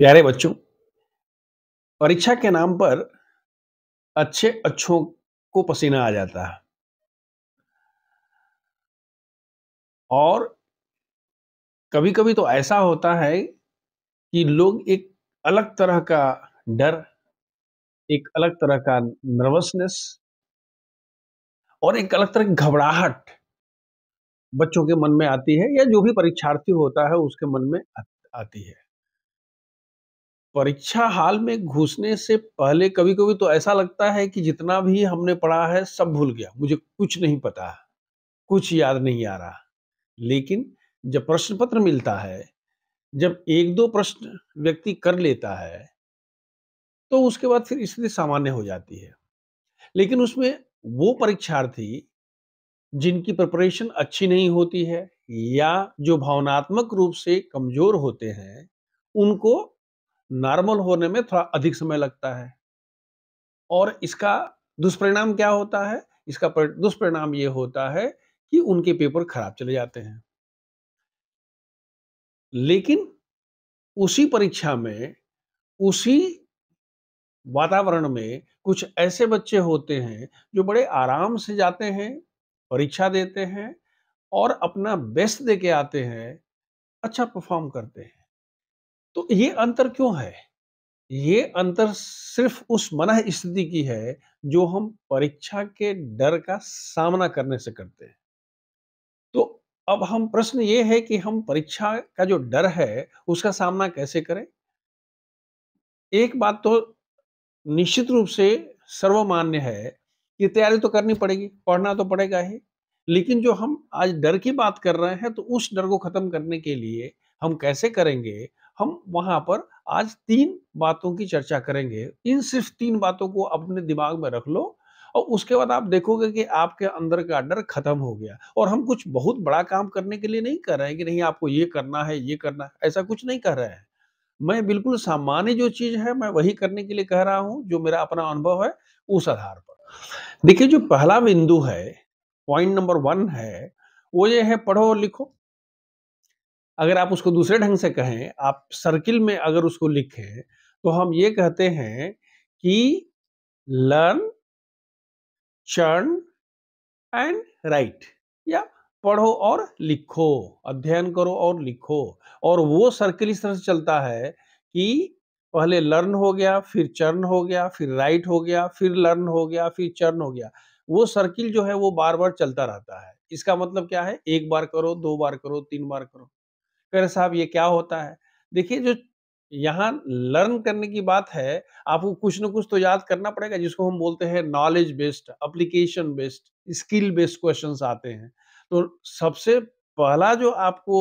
प्यारे बच्चों परीक्षा के नाम पर अच्छे अच्छों को पसीना आ जाता है और कभी कभी तो ऐसा होता है कि लोग एक अलग तरह का डर एक अलग तरह का नर्वसनेस और एक अलग तरह की घबराहट बच्चों के मन में आती है या जो भी परीक्षार्थी होता है उसके मन में आती है परीक्षा हाल में घुसने से पहले कभी कभी तो ऐसा लगता है कि जितना भी हमने पढ़ा है सब भूल गया मुझे कुछ नहीं पता कुछ याद नहीं आ रहा लेकिन जब प्रश्न पत्र मिलता है जब एक दो प्रश्न व्यक्ति कर लेता है तो उसके बाद फिर स्थिति सामान्य हो जाती है लेकिन उसमें वो परीक्षार्थी जिनकी प्रिपरेशन अच्छी नहीं होती है या जो भावनात्मक रूप से कमजोर होते हैं उनको नॉर्मल होने में थोड़ा अधिक समय लगता है और इसका दुष्परिणाम क्या होता है इसका दुष्परिणाम ये होता है कि उनके पेपर खराब चले जाते हैं लेकिन उसी परीक्षा में उसी वातावरण में कुछ ऐसे बच्चे होते हैं जो बड़े आराम से जाते हैं परीक्षा देते हैं और अपना बेस्ट दे के आते हैं अच्छा परफॉर्म करते हैं तो ये अंतर क्यों है ये अंतर सिर्फ उस मना स्थिति की है जो हम परीक्षा के डर का सामना करने से करते हैं तो अब हम प्रश्न ये है कि हम परीक्षा का जो डर है उसका सामना कैसे करें एक बात तो निश्चित रूप से सर्वमान्य है कि तैयारी तो करनी पड़ेगी पढ़ना तो पड़ेगा ही लेकिन जो हम आज डर की बात कर रहे हैं तो उस डर को खत्म करने के लिए हम कैसे करेंगे हम वहां पर आज तीन बातों की चर्चा करेंगे इन सिर्फ तीन बातों को अपने दिमाग में रख लो और उसके बाद आप देखोगे कि आपके अंदर का डर खत्म हो गया और हम कुछ बहुत बड़ा काम करने के लिए नहीं कर रहे हैं कि नहीं आपको ये करना है ये करना है ऐसा कुछ नहीं कर रहे हैं मैं बिल्कुल सामान्य जो चीज है मैं वही करने के लिए कह रहा हूं जो मेरा अपना अनुभव है उस आधार पर देखिए जो पहला बिंदु है पॉइंट नंबर वन है वो ये है पढ़ो और लिखो अगर आप उसको दूसरे ढंग से कहें आप सर्किल में अगर उसको लिखें तो हम ये कहते हैं कि लर्न चर्न एंड राइट या पढ़ो और लिखो अध्ययन करो और लिखो और वो सर्किल इस तरह से चलता है कि पहले लर्न हो गया फिर चर्न हो गया फिर राइट हो गया फिर लर्न हो गया फिर चर्न हो गया वो सर्किल जो है वो बार बार चलता रहता है इसका मतलब क्या है एक बार करो दो बार करो तीन बार करो कर साहब ये क्या होता है देखिए जो यहाँ लर्न करने की बात है आपको कुछ ना कुछ तो याद करना पड़ेगा जिसको हम बोलते हैं knowledge based application based skill based question आते हैं तो सबसे पहला जो आपको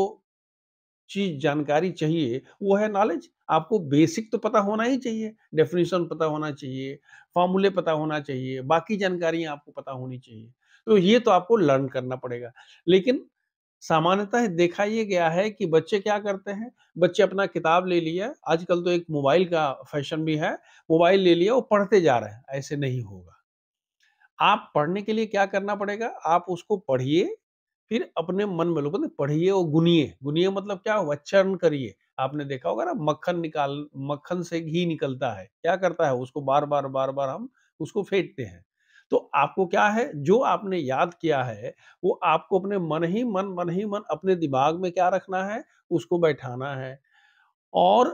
चीज जानकारी चाहिए वो है नॉलेज आपको बेसिक तो पता होना ही चाहिए डेफिनेशन पता होना चाहिए फॉर्मूले पता होना चाहिए बाकी जानकारियां आपको पता होनी चाहिए तो ये तो आपको लर्न करना पड़ेगा लेकिन सामान्यतः देखा ये गया है कि बच्चे क्या करते हैं बच्चे अपना किताब ले लिया आजकल तो एक मोबाइल का फैशन भी है मोबाइल ले लिया वो पढ़ते जा रहे हैं ऐसे नहीं होगा आप पढ़ने के लिए क्या करना पड़ेगा आप उसको पढ़िए फिर अपने मन में लोग पढ़िए और गुनिए गुनिए मतलब क्या हो चरण करिए आपने देखा होगा ना मक्खन निकाल मक्खन से घी निकलता है क्या करता है उसको बार बार बार बार हम उसको फेंटते हैं तो आपको क्या है जो आपने याद किया है वो आपको अपने मन ही मन मन ही मन अपने दिमाग में क्या रखना है उसको बैठाना है और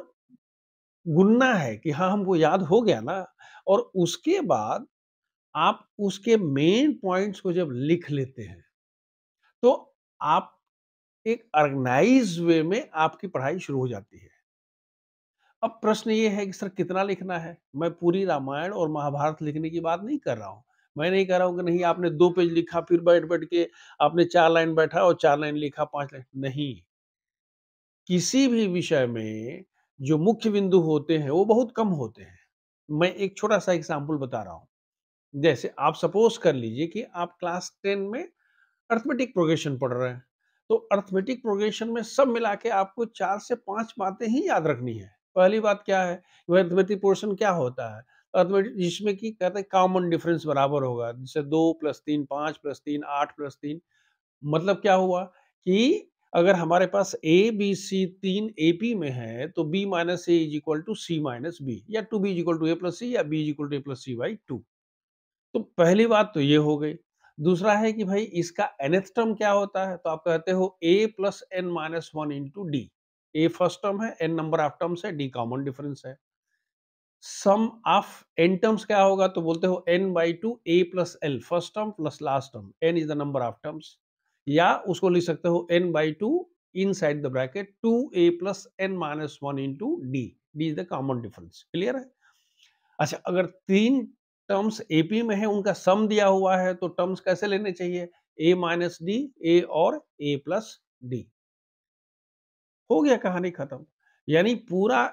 गुनना है कि हाँ हमको याद हो गया ना और उसके बाद आप उसके मेन पॉइंट्स को जब लिख लेते हैं तो आप एक ऑर्गेनाइज वे में आपकी पढ़ाई शुरू हो जाती है अब प्रश्न ये है कि सर कितना लिखना है मैं पूरी रामायण और महाभारत लिखने की बात नहीं कर रहा हूँ मैं नहीं कह रहा हूँ कि नहीं आपने दो पेज लिखा फिर बैठ बैठ के आपने चार लाइन बैठा और चार लाइन लिखा पांच लाइन नहीं किसी भी विषय में जो मुख्य बिंदु होते हैं वो बहुत कम होते हैं मैं एक छोटा सा एग्जाम्पल बता रहा हूँ जैसे आप सपोज कर लीजिए कि आप क्लास टेन में अर्थमेटिक प्रोग्रेशन पढ़ रहे हैं तो अर्थमेटिक प्रोग्रेशन में सब मिला के आपको चार से पांच बातें ही याद रखनी है पहली बात क्या है अर्थमेटिक प्रोग्रेशन क्या होता है जिसमें कि कहते हैं कॉमन डिफरेंस बराबर होगा जैसे दो प्लस तीन पाँच प्लस तीन आठ प्लस तीन मतलब क्या हुआ कि अगर हमारे पास ए बी सी तीन ए पी में है तो B minus A is equal to C minus B या two B equal to A plus C या B equal to A plus C by two तो पहली बात तो ये हो गई दूसरा है कि भाई इसका एनथ टर्म क्या होता है तो आप कहते हो A plus N minus one into D A first term है एन नंबर ऑफ टर्म्स है डी कॉमन डिफरेंस है सम ऑफ एन टर्म्स क्या होगा तो बोलते हो N by two A plus L first term plus last term N is the number of terms या उसको लिख सकते हो N by two inside the bracket two A plus N minus one into D D is the common difference clear है अच्छा अगर तीन terms AP में है उनका सम दिया हुआ है तो टर्म्स कैसे लेने चाहिए ए माइनस डी ए और ए प्लस डी हो गया कहानी खत्म यानी पूरा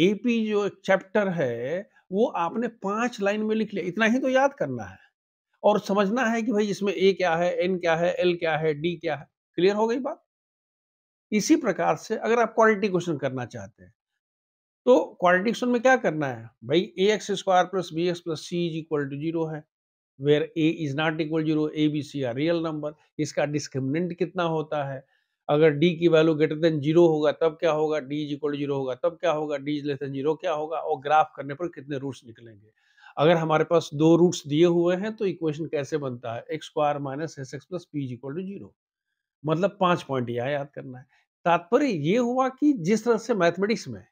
एपी जो चैप्टर है वो आपने पांच लाइन में लिख लिया इतना ही तो याद करना है और समझना है कि भाई इसमें ए क्या है एन क्या है एल क्या है डी क्या है क्लियर हो गई बात इसी प्रकार से अगर आप क्वालिटी क्वेश्चन करना चाहते हैं तो क्वालिटी क्वेश्चन में क्या करना है भाई A X square plus B X plus C is equal to zero है where A is not equal zero A B C are real number इसका डिस्क्रिमिनेंट कितना होता है अगर d की वैल्यू ग्रेटर देन जीरो होगा तब क्या होगा d इज इक्वल जीरो होगा तब क्या होगा d is less than zero क्या होगा और ग्राफ करने पर कितने रूट्स निकलेंगे अगर हमारे पास दो रूट्स दिए हुए हैं तो इक्वेशन कैसे बनता है X square minus S X plus P is equal to zero मतलब पांच पॉइंट यह याद करना है तात्पर्य ये हुआ कि जिस तरह से मैथमेटिक्स में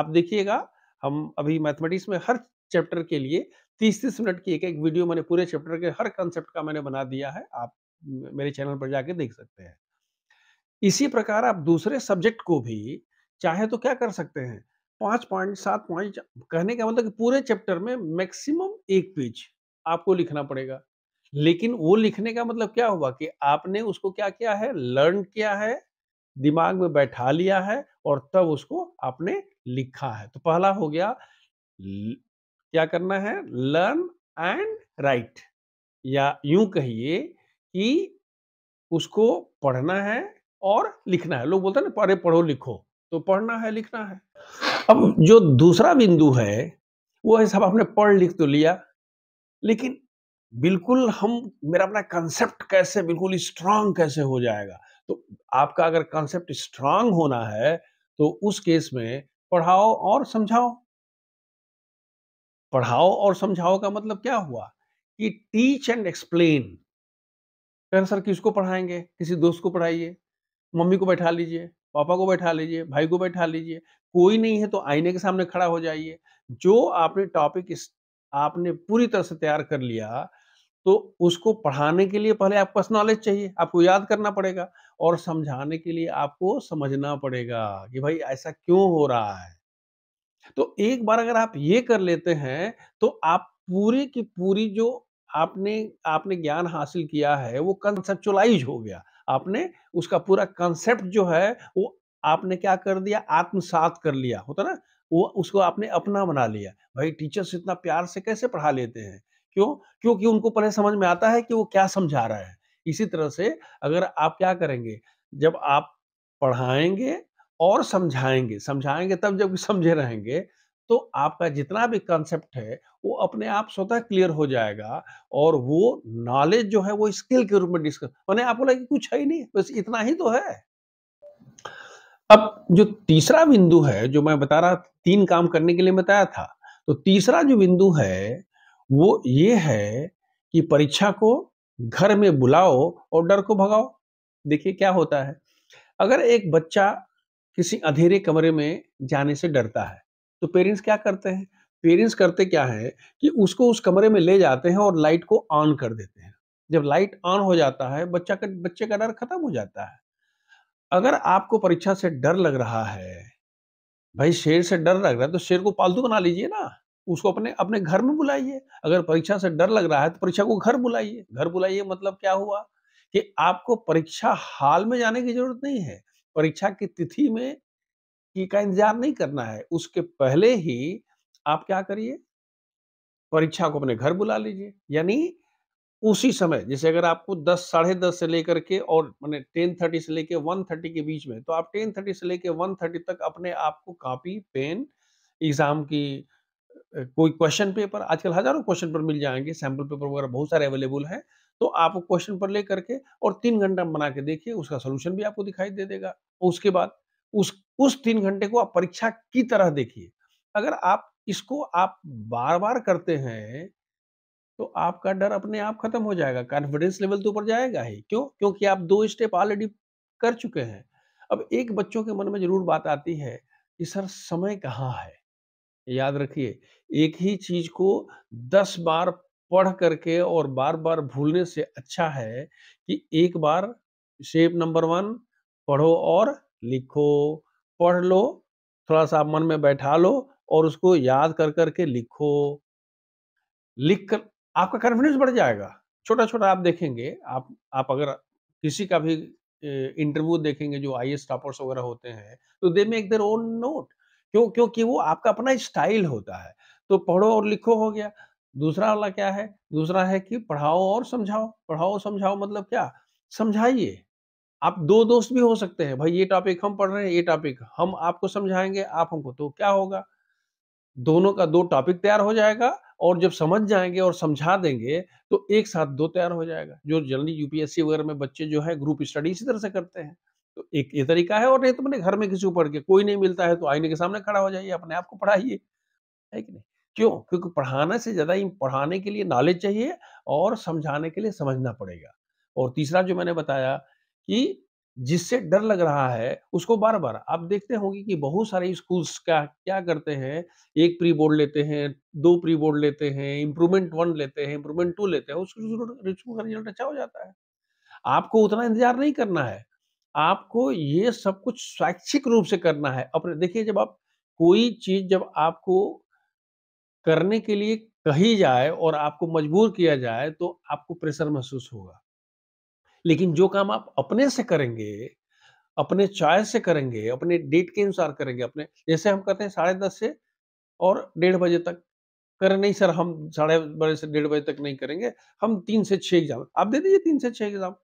आप देखिएगा हम अभी मैथमेटिक्स में हर चैप्टर के लिए तीस तीस मिनट की एक एक वीडियो मैंने पूरे चैप्टर के हर कंसेप्ट का मैंने बना दिया है आप मेरे चैनल पर जाके देख सकते हैं इसी प्रकार आप दूसरे सब्जेक्ट को भी चाहे तो क्या कर सकते हैं पांच पॉइंट सात पॉइंट कहने का मतलब कि पूरे चैप्टर में मैक्सिमम एक पेज आपको लिखना पड़ेगा लेकिन वो लिखने का मतलब क्या हुआ कि आपने उसको क्या किया है लर्न किया है दिमाग में बैठा लिया है और तब उसको आपने लिखा है तो पहला हो गया क्या करना है लर्न एंड राइट या यूं कहिए कि उसको पढ़ना है और लिखना है लोग बोलते हैं ना पढ़े पढ़ो लिखो तो पढ़ना है लिखना है अब जो दूसरा बिंदु है वो है सब आपने पढ़ लिख तो लिया लेकिन बिल्कुल हम मेरा अपना कंसेप्ट कैसे बिल्कुल स्ट्रांग कैसे हो जाएगा तो आपका अगर कंसेप्ट स्ट्रांग होना है तो उस केस में पढ़ाओ और समझाओ पढ़ाओ और समझाओ का मतलब क्या हुआ कि टीच एंड एक्सप्लेन सर किसको पढ़ाएंगे किसी दोस्त को पढ़ाइए मम्मी को बैठा लीजिए पापा को बैठा लीजिए भाई को बैठा लीजिए कोई नहीं है तो आईने के सामने खड़ा हो जाइए जो आपने टॉपिक आपने पूरी तरह से तैयार कर लिया तो उसको पढ़ाने के लिए पहले आपके पास नॉलेज चाहिए आपको याद करना पड़ेगा और समझाने के लिए आपको समझना पड़ेगा कि भाई ऐसा क्यों हो रहा है तो एक बार अगर आप ये कर लेते हैं तो आप पूरी की पूरी जो आपने आपने ज्ञान हासिल किया है वो कंसेप्चुलाइज हो गया आपने उसका पूरा कंसेप्ट जो है वो आपने क्या कर दिया आत्मसात कर लिया होता ना वो उसको आपने अपना बना लिया भाई टीचर्स इतना प्यार से कैसे पढ़ा लेते हैं क्यों क्योंकि उनको पहले समझ में आता है कि वो क्या समझा रहा है इसी तरह से अगर आप क्या करेंगे जब आप पढ़ाएंगे और समझाएंगे समझाएंगे तब जब समझे रहेंगे तो आपका जितना भी कॉन्सेप्ट है वो अपने आप स्वतः क्लियर हो जाएगा और वो नॉलेज जो है वो स्किल के रूप में डिस्कस मैंने आपको लगे कुछ है ही नहीं बस इतना ही तो है अब जो तीसरा बिंदु है जो मैं बता रहा तीन काम करने के लिए बताया था तो तीसरा जो बिंदु है वो ये है कि परीक्षा को घर में बुलाओ और डर को भगाओ देखिए क्या होता है अगर एक बच्चा किसी अंधेरे कमरे में जाने से डरता है तो पेरेंट्स क्या करते हैं पेरेंट्स करते क्या है कि उसको उस कमरे में ले जाते हैं और लाइट को ऑन कर देते हैं जब लाइट ऑन हो जाता है बच्चा का बच्चे का डर खत्म हो जाता है अगर आपको परीक्षा से डर लग रहा है भाई शेर से डर लग रहा है तो शेर को पालतू बना लीजिए ना उसको अपने अपने घर में बुलाइए अगर परीक्षा से डर लग रहा है तो परीक्षा को घर बुलाइए घर बुलाइए मतलब क्या हुआ कि आपको परीक्षा हाल में जाने की जरूरत नहीं है परीक्षा की तिथि में की का इंतजार नहीं करना है उसके पहले ही आप क्या करिए परीक्षा को अपने घर बुला लीजिए यानी उसी समय जैसे अगर आपको दस साढ़े दस से लेकर के और मैंने टेन थर्टी से लेकर वन थर्टी के बीच में तो आप टेन थर्टी से लेकर वन थर्टी तक अपने आप को कॉपी पेन एग्जाम की कोई क्वेश्चन पेपर आजकल हजारों क्वेश्चन पेपर मिल जाएंगे सैंपल पेपर वगैरह बहुत सारे अवेलेबल है तो आप क्वेश्चन पर लेकर के और तीन घंटा बना के देखिए उसका सोल्यूशन भी आपको दिखाई दे देगा उसके बाद उस उस तीन घंटे को आप परीक्षा की तरह देखिए अगर आप इसको आप बार बार करते हैं तो आपका डर अपने आप खत्म हो जाएगा कॉन्फिडेंस लेवल तो ऊपर जाएगा ही क्यों क्योंकि आप दो स्टेप ऑलरेडी कर चुके हैं अब एक बच्चों के मन में जरूर बात आती है कि सर समय कहाँ है याद रखिए एक ही चीज को दस बार पढ़ करके और बार बार भूलने से अच्छा है कि एक बार शेप नंबर वन पढ़ो और लिखो पढ़ लो थोड़ा सा मन में बैठा लो और उसको याद कर करके लिखो लिख कर आपका कॉन्फिडेंस बढ़ जाएगा छोटा छोटा आप देखेंगे आप आप अगर किसी का भी इंटरव्यू देखेंगे जो आई एस टॉपर्स वगैरह होते हैं तो they make their own note क्यों क्योंकि वो आपका अपना स्टाइल होता है तो पढ़ो और लिखो हो गया दूसरा वाला क्या है दूसरा है कि पढ़ाओ और समझाओ पढ़ाओ समझाओ मतलब क्या समझाइए आप दो दोस्त भी हो सकते हैं भाई ये टॉपिक हम पढ़ रहे हैं ये टॉपिक हम आपको समझाएंगे आप हमको तो क्या होगा दोनों का दो टॉपिक तैयार हो जाएगा और जब समझ जाएंगे और समझा देंगे तो एक साथ दो तैयार हो जाएगा जो जनरली यूपीएससी वगैरह में बच्चे जो है ग्रुप स्टडी इसी तरह से करते हैं तो एक ये तरीका है और नहीं तुमने तो घर में किसी को पढ़ के कोई नहीं मिलता है तो आईने के सामने खड़ा हो जाइए अपने आप को पढ़ाइए है कि नहीं क्यों क्योंकि पढ़ाने से ज़्यादा पढ़ाने के लिए नॉलेज चाहिए और समझाने के लिए समझना पड़ेगा और तीसरा जो मैंने बताया कि जिससे डर लग रहा है उसको बार बार आप देखते होंगे कि बहुत सारे स्कूल्स का क्या करते हैं एक प्री बोर्ड लेते हैं दो प्री बोर्ड लेते हैं इम्प्रूवमेंट वन लेते हैं इम्प्रूवमेंट टू लेते हैं उसका रिजल्ट अच्छा हो जाता है आपको उतना इंतजार नहीं करना है आपको ये सब कुछ स्वैच्छिक रूप से करना है अपने देखिए जब आप कोई चीज जब आपको करने के लिए कही जाए और आपको मजबूर किया जाए तो आपको प्रेशर महसूस होगा लेकिन जो काम आप अपने से करेंगे अपने चॉइस से करेंगे अपने डेट के अनुसार करेंगे अपने जैसे हम करते हैं साढ़े दस से और डेढ़ बजे तक कर नहीं सर हम साढ़े बजे से डेढ़ बजे तक नहीं करेंगे हम तीन से छः एग्जाम आप दे दीजिए तीन से छः एग्जाम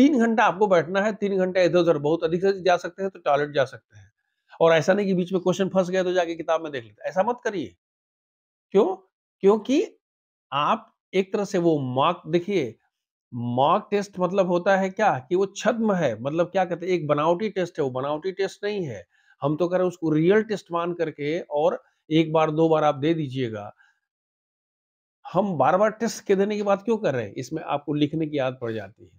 तीन घंटा आपको बैठना है तीन घंटा इधर उधर बहुत अधिक से जा सकते हैं तो टॉयलेट जा सकते हैं और ऐसा नहीं कि बीच में क्वेश्चन फंस गया तो जाके किताब में देख लेते ऐसा मत करिए क्यों क्योंकि आप एक तरह से वो मार्क देखिए मॉक टेस्ट मतलब होता है क्या कि वो छद्म है मतलब क्या कहते हैं एक बनावटी टेस्ट है वो बनावटी टेस्ट नहीं है हम तो कह रहे हैं उसको रियल टेस्ट मान करके और एक बार दो बार आप दे दीजिएगा हम बार बार टेस्ट के देने की बात क्यों कर रहे हैं इसमें आपको लिखने की आदत पड़ जाती है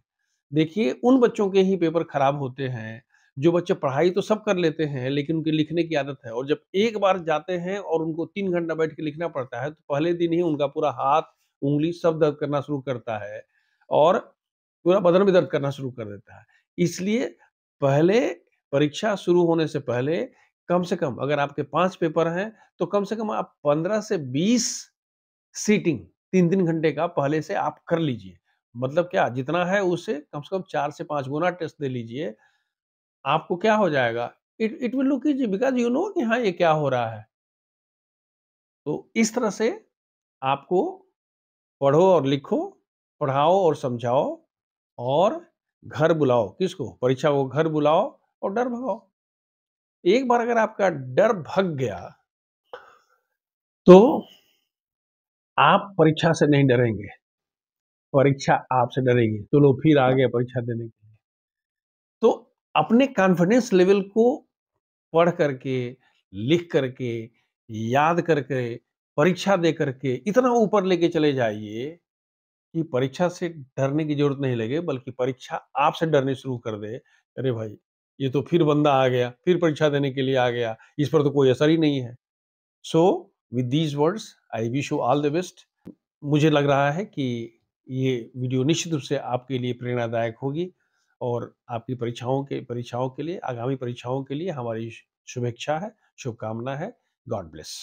देखिए उन बच्चों के ही पेपर खराब होते हैं जो बच्चे पढ़ाई तो सब कर लेते हैं लेकिन उनके लिखने की आदत है और जब एक बार जाते हैं और उनको तीन घंटा बैठ के लिखना पड़ता है तो पहले दिन ही उनका पूरा हाथ उंगली सब दर्द करना शुरू करता है और पूरा बदन में दर्द करना शुरू कर देता है इसलिए पहले परीक्षा शुरू होने से पहले कम से कम अगर आपके पांच पेपर हैं तो कम से कम आप पंद्रह से बीस सीटिंग तीन तीन घंटे का पहले से आप कर लीजिए मतलब क्या जितना है उसे कम से कम चार से पांच गुना टेस्ट दे लीजिए आपको क्या हो जाएगा it it will look easy because you know कि हाँ ये क्या हो रहा है तो इस तरह से आपको पढ़ो और लिखो पढ़ाओ और समझाओ और घर बुलाओ किसको परीक्षा को घर बुलाओ और डर भगाओ एक बार अगर आपका डर भग गया तो आप परीक्षा से नहीं डरेंगे परीक्षा आपसे डरेगी तो लोग फिर आ गए परीक्षा देने के लिए तो अपने कॉन्फिडेंस लेवल को पढ़ करके लिख करके याद करके परीक्षा दे करके इतना ऊपर लेके चले जाइए कि परीक्षा से डरने की ज़रूरत नहीं लगे, बल्कि परीक्षा आपसे डरने शुरू कर दे। अरे भाई! ये तो फिर बंदा आ गया, फिर परीक्षा देने के लिए आ गया, इस पर तो कोई असर ही नहीं है। So with these words I wish you all the best. मुझे लग रहा है कि ये वीडियो निश्चित रूप से आपके लिए प्रेरणादायक होगी और आपकी परीक्षाओं के परीक्षाओं के लिए आगामी परीक्षाओं के लिए हमारी शुभेच्छा है, शुभकामना है। God bless.